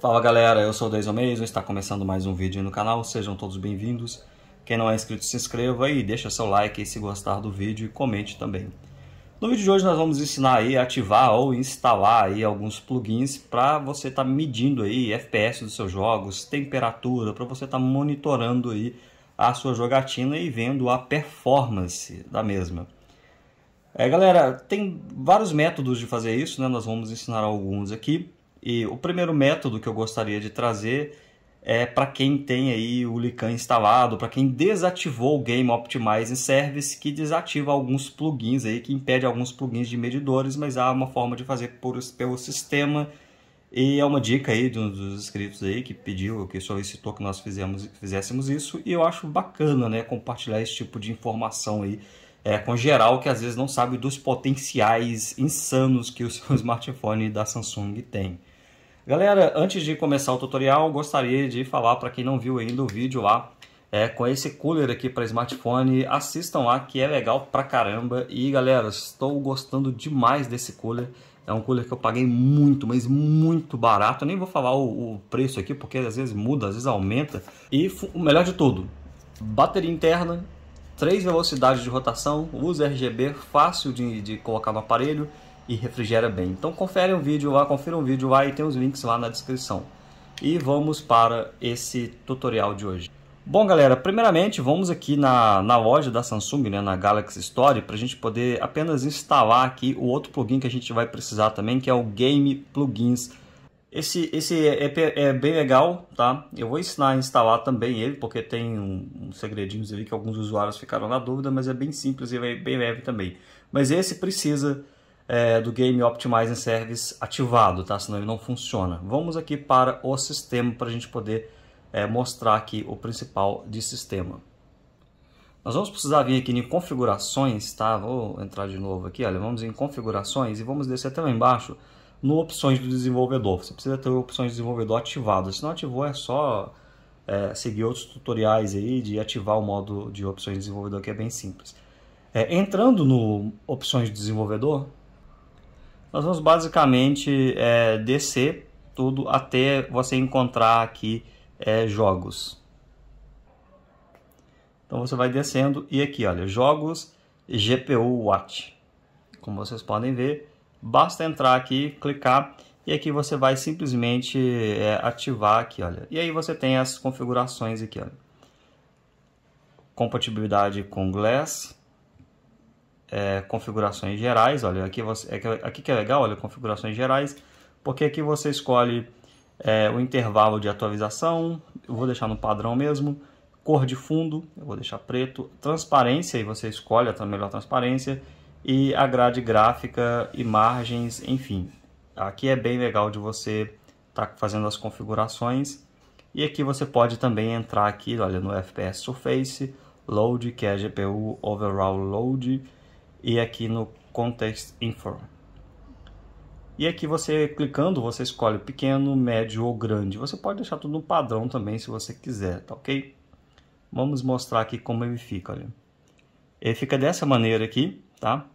Fala galera, eu sou o Deison Mason, está começando mais um vídeo no canal, sejam todos bem-vindos. Quem não é inscrito, se inscreva e deixa seu like se gostar do vídeo e comente também. No vídeo de hoje nós vamos ensinar aí a ativar ou instalar aí alguns plugins para você estar tá medindo aí FPS dos seus jogos, temperatura, para você estar tá monitorando aí a sua jogatina e vendo a performance da mesma. É, galera, tem vários métodos de fazer isso, né? Nós vamos ensinar alguns aqui. E o primeiro método que eu gostaria de trazer é para quem tem aí o Lican instalado, para quem desativou o Game Optimizing Service, que desativa alguns plugins aí, que impede alguns plugins de medidores, mas há uma forma de fazer por, pelo sistema. E é uma dica aí de um dos inscritos aí que pediu, que solicitou que nós fizemos, fizéssemos isso, e eu acho bacana, né, compartilhar esse tipo de informação aí é, com geral que às vezes não sabe dos potenciais insanos que o seu smartphone da Samsung tem. Galera, antes de começar o tutorial, gostaria de falar para quem não viu ainda o vídeo lá é, com esse cooler aqui para smartphone, assistam lá que é legal pra caramba. E galera, estou gostando demais desse cooler. É um cooler que eu paguei muito, mas muito barato. Eu nem vou falar o, o preço aqui, porque às vezes muda, às vezes aumenta. E o melhor de tudo, bateria interna, três velocidades de rotação, luz RGB, fácil de, de colocar no aparelho e refrigera bem. Então confere um vídeo lá, confira um vídeo lá e tem os links lá na descrição. E vamos para esse tutorial de hoje. Bom galera, primeiramente vamos aqui na, na loja da Samsung, né, na Galaxy Store, para a gente poder apenas instalar aqui o outro plugin que a gente vai precisar também, que é o Game Plugins. Esse, esse é, é, é bem legal, tá? Eu vou ensinar a instalar também ele, porque tem uns um, um segredinhos ali que alguns usuários ficaram na dúvida, mas é bem simples e é bem leve também. Mas esse precisa é, do Game Optimizing Service ativado, tá? senão ele não funciona. Vamos aqui para o sistema para a gente poder é, mostrar aqui o principal de sistema. Nós vamos precisar vir aqui em configurações, tá? Vou entrar de novo aqui, olha, vamos em configurações e vamos descer até lá embaixo no opções do desenvolvedor. Você precisa ter opções do desenvolvedor ativado. Se não ativou, é só é, seguir outros tutoriais aí de ativar o modo de opções de desenvolvedor, que é bem simples. É, entrando no opções do desenvolvedor, nós vamos basicamente é, descer tudo até você encontrar aqui é, jogos. Então você vai descendo e aqui, olha, jogos GPU Watch. Como vocês podem ver, basta entrar aqui, clicar e aqui você vai simplesmente é, ativar aqui, olha. E aí você tem as configurações aqui, olha. Compatibilidade com Glass, é, configurações gerais. Olha, aqui, você, é aqui que é legal, olha, configurações gerais, porque aqui você escolhe é, o intervalo de atualização, eu vou deixar no padrão mesmo, cor de fundo, eu vou deixar preto, transparência, e você escolhe a melhor transparência, e a grade gráfica e margens, enfim. Aqui é bem legal de você estar tá fazendo as configurações. E aqui você pode também entrar aqui, olha, no FPS Surface, Load, que é GPU Overall Load, e aqui no Context Inform. E aqui você clicando, você escolhe pequeno, médio ou grande. Você pode deixar tudo no padrão também se você quiser, tá ok? Vamos mostrar aqui como ele fica, olha. Ele fica dessa maneira aqui, tá?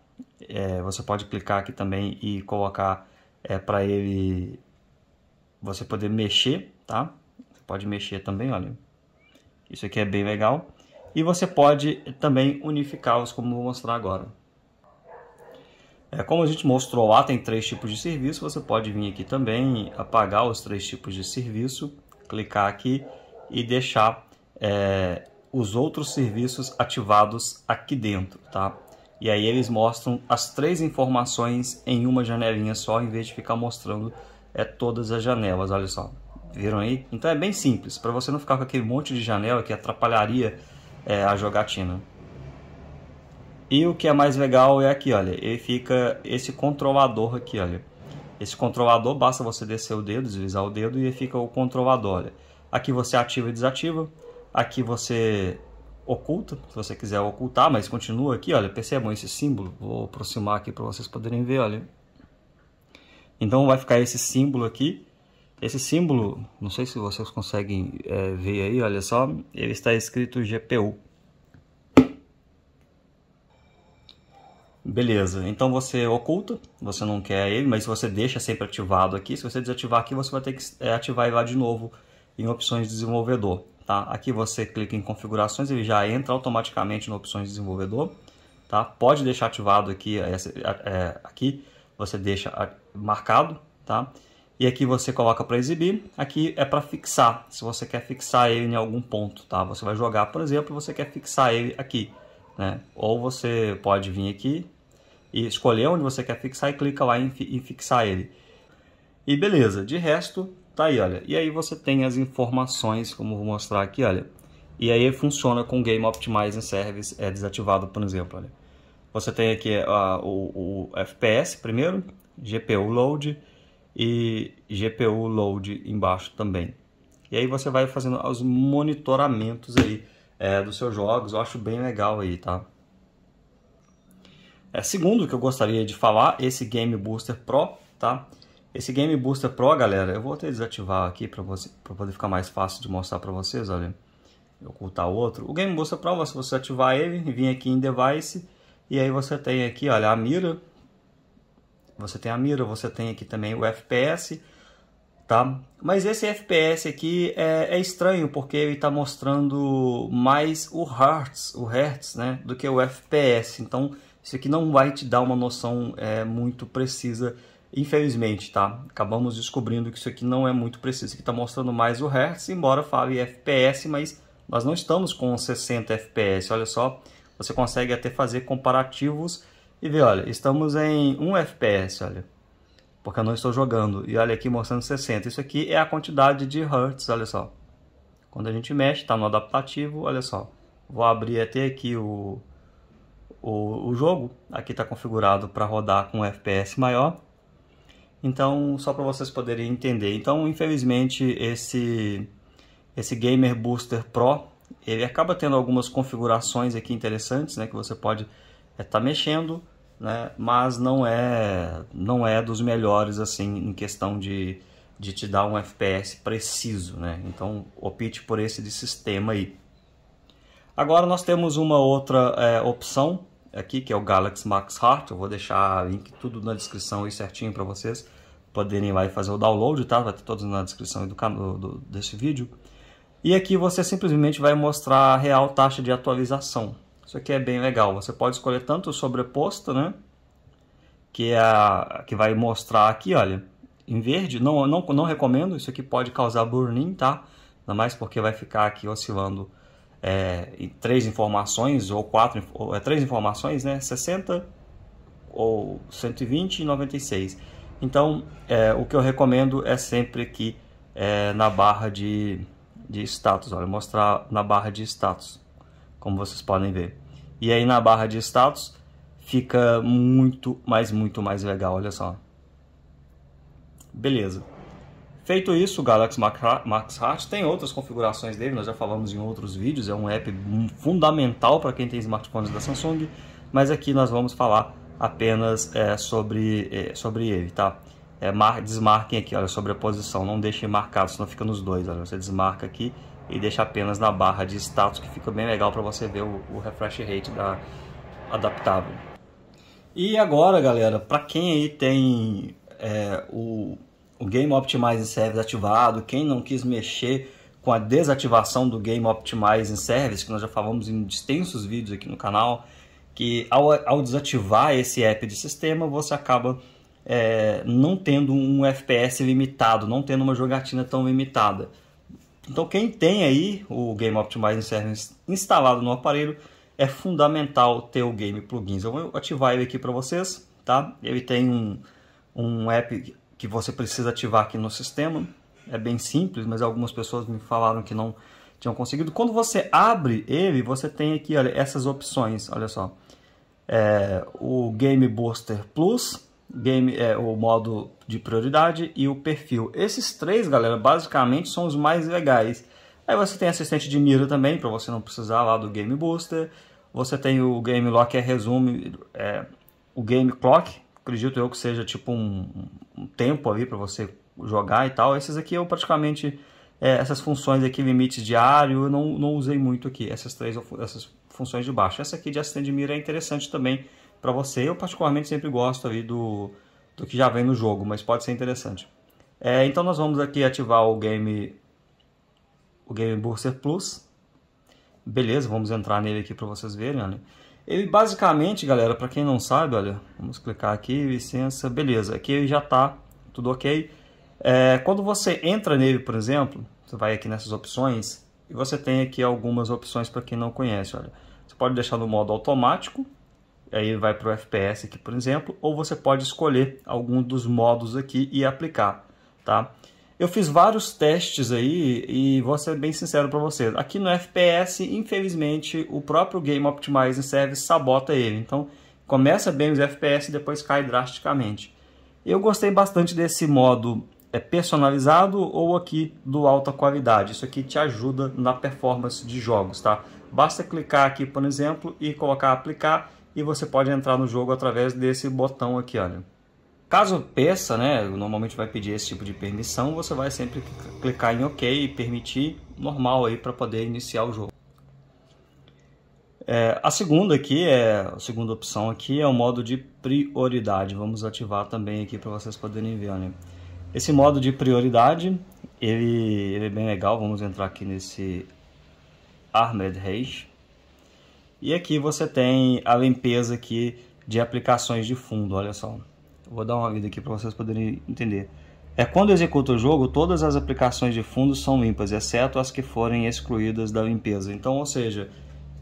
É, você pode clicar aqui também e colocar é, para ele você poder mexer, tá? Você pode mexer também, olha. Isso aqui é bem legal. E você pode também unificá-los, como vou mostrar agora. É, como a gente mostrou lá, tem três tipos de serviço. Você pode vir aqui também, apagar os três tipos de serviço, clicar aqui e deixar é, os outros serviços ativados aqui dentro, tá? E aí eles mostram as três informações em uma janelinha só, em vez de ficar mostrando é, todas as janelas, olha só. Viram aí? Então é bem simples, para você não ficar com aquele monte de janela que atrapalharia é, a jogatina. E o que é mais legal é aqui, olha, ele fica esse controlador aqui, olha. Esse controlador, basta você descer o dedo, deslizar o dedo e fica o controlador, olha. Aqui você ativa e desativa, aqui você oculta, se você quiser ocultar, mas continua aqui, olha, percebam esse símbolo, vou aproximar aqui para vocês poderem ver, olha. Então vai ficar esse símbolo aqui, esse símbolo, não sei se vocês conseguem é, ver aí, olha só, ele está escrito GPU. Beleza, então você é oculta, você não quer ele, mas você deixa sempre ativado aqui. Se você desativar aqui, você vai ter que é, ativar ele lá de novo em opções de desenvolvedor. Tá? Aqui você clica em configurações, ele já entra automaticamente no opções de desenvolvedor. Tá? Pode deixar ativado aqui, é, aqui você deixa marcado. Tá? E aqui você coloca para exibir, aqui é para fixar, se você quer fixar ele em algum ponto. Tá? Você vai jogar, por exemplo, você quer fixar ele aqui. Né? Ou você pode vir aqui e escolher onde você quer fixar e clica lá em, em fixar ele. E beleza, de resto, tá aí, olha. E aí você tem as informações, como vou mostrar aqui, olha. E aí funciona com Game Optimizing Service é desativado, por exemplo, olha. Você tem aqui a, o, o FPS primeiro, GPU Load e GPU Load embaixo também. E aí você vai fazendo os monitoramentos aí é, dos seus jogos, eu acho bem legal aí, tá? É, segundo que eu gostaria de falar, esse Game Booster Pro, tá? Esse Game Booster Pro, galera, eu vou até desativar aqui para poder ficar mais fácil de mostrar para vocês, olha. Ocultar outro. O Game Booster Pro, se você ativar ele e vir aqui em Device, e aí você tem aqui, olha, a mira. Você tem a mira, você tem aqui também o FPS, tá? Mas esse FPS aqui é, é estranho, porque ele está mostrando mais o Hertz, o Hertz, né, do que o FPS. Então, isso aqui não vai te dar uma noção é, muito precisa, infelizmente, tá? Acabamos descobrindo que isso aqui não é muito preciso. Isso aqui está mostrando mais o Hertz, embora fale FPS, mas nós não estamos com 60 FPS. Olha só, você consegue até fazer comparativos e ver, olha, estamos em 1 FPS, olha. Porque eu não estou jogando. E olha aqui mostrando 60. Isso aqui é a quantidade de Hertz, olha só. Quando a gente mexe, está no adaptativo, olha só. Vou abrir até aqui o o, o jogo. Aqui está configurado para rodar com FPS maior. Então, só para vocês poderem entender. Então, infelizmente, esse, esse Gamer Booster Pro, ele acaba tendo algumas configurações aqui interessantes, né? Que você pode estar é, tá mexendo, né? Mas não é, não é dos melhores, assim, em questão de, de te dar um FPS preciso, né? Então, opte por esse de sistema aí. Agora nós temos uma outra é, opção aqui, que é o Galaxy Max Heart. Eu vou deixar link tudo na descrição aí certinho para vocês poderem ir lá e fazer o download, tá? Vai ter todos na descrição do, canal do, desse vídeo. E aqui você simplesmente vai mostrar a real taxa de atualização. Isso aqui é bem legal. Você pode escolher tanto o sobreposto, né? Que, é a, que vai mostrar aqui, olha, em verde. Não, não, não recomendo, isso aqui pode causar burn-in, tá? Ainda mais porque vai ficar aqui oscilando é, e três informações ou quatro ou, é, três informações, né? 60 ou 120 e 96. Então, é, o que eu recomendo é sempre aqui é, na barra de, de status. Olha, mostrar na barra de status, como vocês podem ver. E aí na barra de status fica muito, mais muito mais legal, olha só. Beleza. Feito isso, o Galaxy Max Heart tem outras configurações dele, nós já falamos em outros vídeos, é um app fundamental para quem tem smartphones da Samsung, mas aqui nós vamos falar apenas é, sobre, é, sobre ele, tá? É, mar, desmarquem aqui, olha, sobre a posição, não deixem marcado, senão fica nos dois, olha, você desmarca aqui e deixa apenas na barra de status, que fica bem legal para você ver o, o refresh rate da adaptável. E agora, galera, para quem aí tem é, o o Game Optimizing Service ativado, quem não quis mexer com a desativação do Game Optimizing Service, que nós já falamos em extensos vídeos aqui no canal, que ao, ao desativar esse app de sistema, você acaba é, não tendo um FPS limitado, não tendo uma jogatina tão limitada. Então quem tem aí o Game Optimizing Service instalado no aparelho, é fundamental ter o Game Plugins. Eu vou ativar ele aqui para vocês, tá? Ele tem um, um app que você precisa ativar aqui no sistema. É bem simples, mas algumas pessoas me falaram que não tinham conseguido. Quando você abre ele, você tem aqui olha, essas opções, olha só. É, o Game Booster Plus, game, é, o modo de prioridade e o perfil. Esses três, galera, basicamente são os mais legais. Aí você tem assistente de mira também, para você não precisar lá do Game Booster. Você tem o Game Lock, é resume, é, o Game Clock, acredito eu que seja tipo um, um tempo ali para você jogar e tal. Esses aqui eu praticamente, é, essas funções aqui, limite diário, eu não, não usei muito aqui, essas três essas funções de baixo. Essa aqui de assistente de mira é interessante também para você. Eu particularmente sempre gosto ali do, do que já vem no jogo, mas pode ser interessante. É, então nós vamos aqui ativar o game, o game Burster Plus. Beleza, vamos entrar nele aqui para vocês verem, Né? Ele basicamente, galera, para quem não sabe, olha, vamos clicar aqui, licença, beleza, aqui já está tudo ok. É, quando você entra nele, por exemplo, você vai aqui nessas opções e você tem aqui algumas opções para quem não conhece, olha. Você pode deixar no modo automático, aí vai para o FPS aqui, por exemplo, ou você pode escolher algum dos modos aqui e aplicar, tá? Eu fiz vários testes aí e vou ser bem sincero para vocês. Aqui no FPS, infelizmente, o próprio Game Optimizing Service sabota ele. Então, começa bem os FPS e depois cai drasticamente. Eu gostei bastante desse modo é, personalizado ou aqui do alta qualidade. Isso aqui te ajuda na performance de jogos, tá? Basta clicar aqui, por exemplo, e colocar aplicar e você pode entrar no jogo através desse botão aqui, olha. Caso peça, né, normalmente vai pedir esse tipo de permissão, você vai sempre clicar em OK e permitir normal aí para poder iniciar o jogo. É, a segunda aqui é a segunda opção aqui é o modo de prioridade. Vamos ativar também aqui para vocês poderem ver, né? Esse modo de prioridade ele, ele, é bem legal. Vamos entrar aqui nesse Armed Rage. e aqui você tem a limpeza aqui de aplicações de fundo. Olha só. Vou dar uma vida aqui para vocês poderem entender. É quando executa o jogo, todas as aplicações de fundo são limpas, exceto as que forem excluídas da limpeza. Então, ou seja,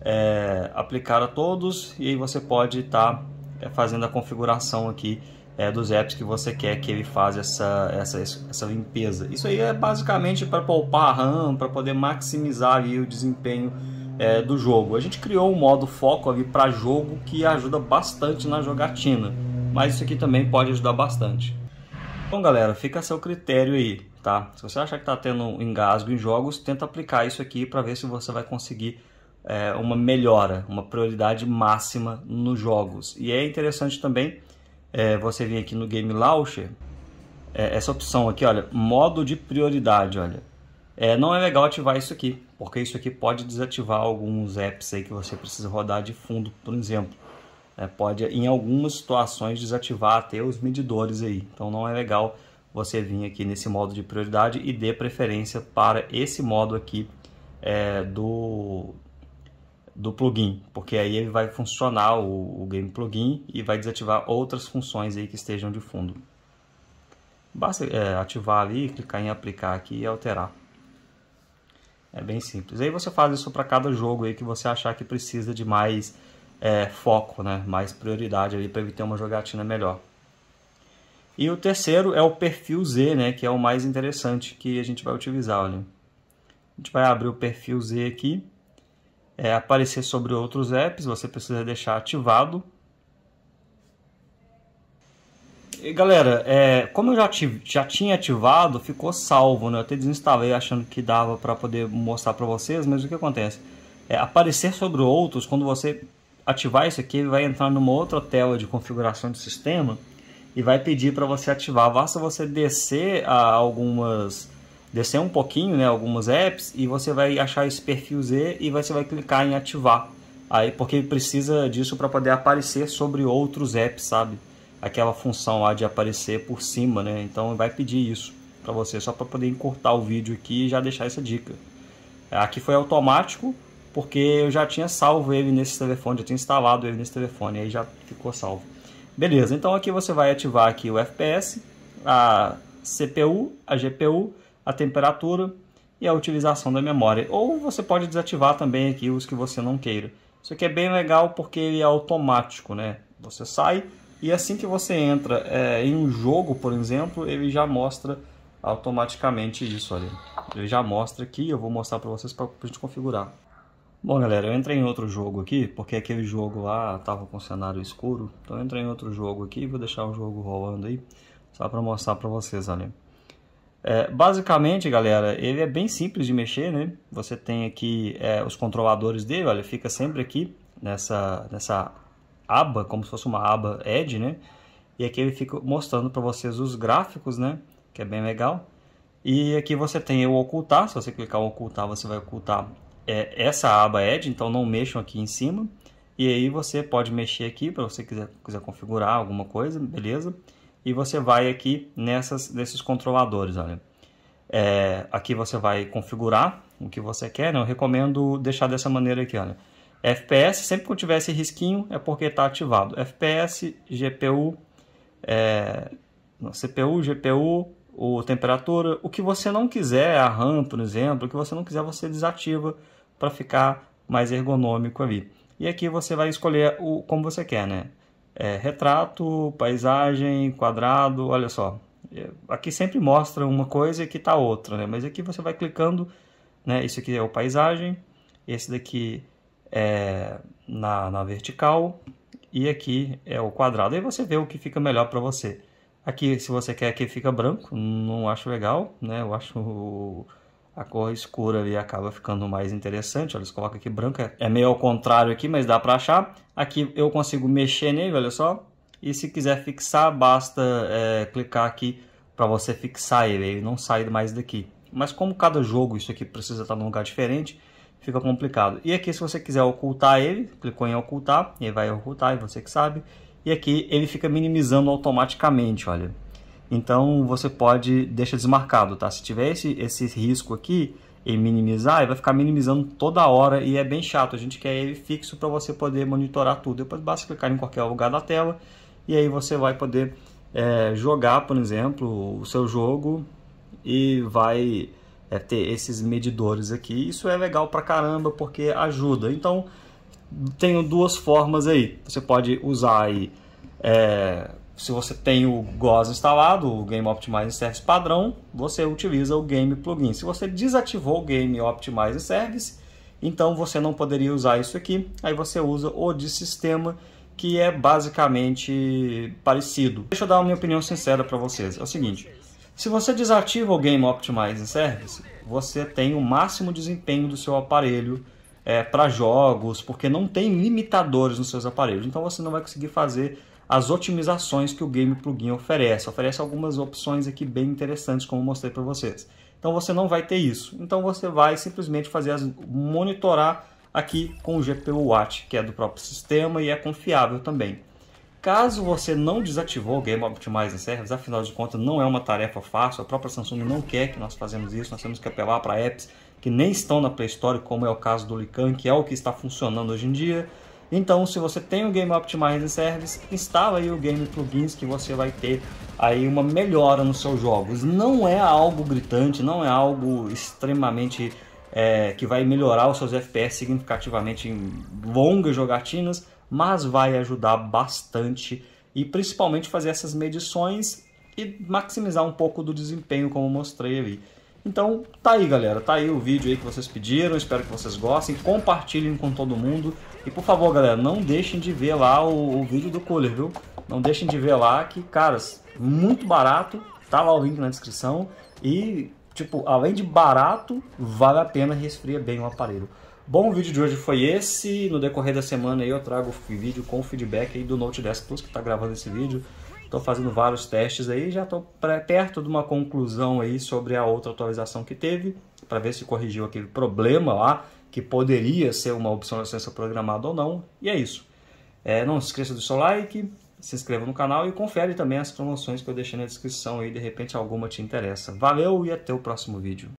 é, aplicar a todos e aí você pode estar tá, é, fazendo a configuração aqui é, dos apps que você quer que ele faça essa, essa, essa limpeza. Isso aí é basicamente para poupar a RAM, para poder maximizar ali o desempenho é, do jogo. A gente criou um modo foco ali para jogo que ajuda bastante na jogatina mas isso aqui também pode ajudar bastante. Bom, galera, fica a seu critério aí, tá? Se você achar que está tendo um engasgo em jogos, tenta aplicar isso aqui para ver se você vai conseguir é, uma melhora, uma prioridade máxima nos jogos. E é interessante também é, você vir aqui no Game Launcher, é, essa opção aqui, olha, modo de prioridade, olha. É, não é legal ativar isso aqui, porque isso aqui pode desativar alguns apps aí que você precisa rodar de fundo, por exemplo é, pode, em algumas situações, desativar até os medidores aí. Então não é legal você vir aqui nesse modo de prioridade e dê preferência para esse modo aqui é, do, do plugin, porque aí ele vai funcionar o, o Game Plugin e vai desativar outras funções aí que estejam de fundo. Basta é, ativar ali, clicar em aplicar aqui e alterar. É bem simples. Aí você faz isso para cada jogo aí que você achar que precisa de mais é, foco, né? mais prioridade para ele ter uma jogatina melhor. E o terceiro é o perfil Z, né? que é o mais interessante que a gente vai utilizar. Olha. A gente vai abrir o perfil Z aqui, é, aparecer sobre outros apps, você precisa deixar ativado. E galera, é, como eu já, tive, já tinha ativado, ficou salvo, né? Eu até desinstalei achando que dava para poder mostrar para vocês, mas o que acontece? É, aparecer sobre outros, quando você ativar isso aqui, ele vai entrar numa outra tela de configuração de sistema e vai pedir para você ativar. Basta você descer algumas descer um pouquinho, né, alguns apps e você vai achar esse perfil Z e você vai clicar em ativar. Aí porque precisa disso para poder aparecer sobre outros apps, sabe? Aquela função lá de aparecer por cima, né? Então vai pedir isso para você só para poder encurtar o vídeo aqui e já deixar essa dica. Aqui foi automático, porque eu já tinha salvo ele nesse telefone, já tinha instalado ele nesse telefone, aí já ficou salvo. Beleza, então aqui você vai ativar aqui o FPS, a CPU, a GPU, a temperatura e a utilização da memória. Ou você pode desativar também aqui os que você não queira. Isso aqui é bem legal porque ele é automático, né? Você sai e assim que você entra é, em um jogo, por exemplo, ele já mostra automaticamente isso ali. Ele já mostra aqui, eu vou mostrar para vocês para a gente configurar. Bom, galera, eu entrei em outro jogo aqui, porque aquele jogo lá tava com cenário escuro. Então eu entrei em outro jogo aqui, vou deixar o jogo rolando aí, só para mostrar para vocês ali. É, basicamente, galera, ele é bem simples de mexer, né? Você tem aqui é, os controladores dele, olha, fica sempre aqui nessa, nessa aba, como se fosse uma aba Edge, né? E aqui ele fica mostrando para vocês os gráficos, né? Que é bem legal. E aqui você tem o ocultar, se você clicar em ocultar, você vai ocultar é essa aba Edge, é então não mexam aqui em cima. E aí você pode mexer aqui para você quiser, quiser configurar alguma coisa, beleza? E você vai aqui nessas, nesses controladores, olha. É, aqui você vai configurar o que você quer, né? eu recomendo deixar dessa maneira aqui, olha. FPS, sempre que tiver esse risquinho, é porque está ativado. FPS, GPU, é, não, CPU, GPU, ou temperatura. O que você não quiser, a RAM, por exemplo, o que você não quiser, você desativa para ficar mais ergonômico ali. E aqui você vai escolher o como você quer, né? É, retrato, paisagem, quadrado, olha só. É, aqui sempre mostra uma coisa e aqui está outra, né? Mas aqui você vai clicando, né? Isso aqui é o paisagem, esse daqui é na, na vertical e aqui é o quadrado. Aí você vê o que fica melhor para você. Aqui, se você quer, que fica branco, não acho legal, né? Eu acho a cor escura ali acaba ficando mais interessante. Eles colocam aqui branca, é, é meio ao contrário aqui, mas dá para achar. Aqui eu consigo mexer nele, olha só. E se quiser fixar, basta é, clicar aqui para você fixar ele, ele não sai mais daqui. Mas como cada jogo isso aqui precisa estar num lugar diferente, fica complicado. E aqui se você quiser ocultar ele, clicou em ocultar, ele vai ocultar, e você que sabe e aqui ele fica minimizando automaticamente, olha. Então você pode deixar desmarcado, tá? Se tiver esse, esse risco aqui e minimizar, ele vai ficar minimizando toda hora e é bem chato. A gente quer ele fixo para você poder monitorar tudo. Depois basta clicar em qualquer lugar da tela e aí você vai poder é, jogar, por exemplo, o seu jogo e vai é, ter esses medidores aqui. Isso é legal pra caramba porque ajuda. Então tenho duas formas aí. Você pode usar aí, é, se você tem o GOS instalado, o Game Optimizer Service padrão, você utiliza o Game Plugin. Se você desativou o Game Optimizer Service, então você não poderia usar isso aqui. Aí você usa o de sistema, que é basicamente parecido. Deixa eu dar a minha opinião sincera para vocês. É o seguinte, se você desativa o Game Optimizer Service, você tem o máximo desempenho do seu aparelho é, para jogos, porque não tem limitadores nos seus aparelhos. Então você não vai conseguir fazer as otimizações que o Game Plugin oferece. Oferece algumas opções aqui bem interessantes, como mostrei para vocês. Então você não vai ter isso. Então você vai simplesmente fazer as, monitorar aqui com o GPU Watch, que é do próprio sistema e é confiável também. Caso você não desativou o Game Optimizer Service, afinal de contas não é uma tarefa fácil, a própria Samsung não quer que nós façamos isso, nós temos que apelar para apps que nem estão na Play Store, como é o caso do Lican, que é o que está funcionando hoje em dia. Então, se você tem o Game Optimizer Service, instala aí o Game Plugins que você vai ter aí uma melhora nos seus jogos. Não é algo gritante, não é algo extremamente é, que vai melhorar os seus FPS significativamente em longas jogatinas, mas vai ajudar bastante e principalmente fazer essas medições e maximizar um pouco do desempenho, como mostrei ali. Então tá aí galera, tá aí o vídeo aí que vocês pediram, espero que vocês gostem, compartilhem com todo mundo e por favor galera, não deixem de ver lá o, o vídeo do cooler, viu? Não deixem de ver lá que, caras, muito barato, tá lá o link na descrição e, tipo, além de barato, vale a pena resfria bem o aparelho. Bom, o vídeo de hoje foi esse. No decorrer da semana eu trago o vídeo com o feedback aí do Note 10 Plus que está gravando esse vídeo. Estou fazendo vários testes aí, já estou perto de uma conclusão aí sobre a outra atualização que teve, para ver se corrigiu aquele problema lá, que poderia ser uma opção de licença programada ou não. E é isso. É, não se esqueça do seu like, se inscreva no canal e confere também as promoções que eu deixei na descrição aí, de repente alguma te interessa. Valeu e até o próximo vídeo.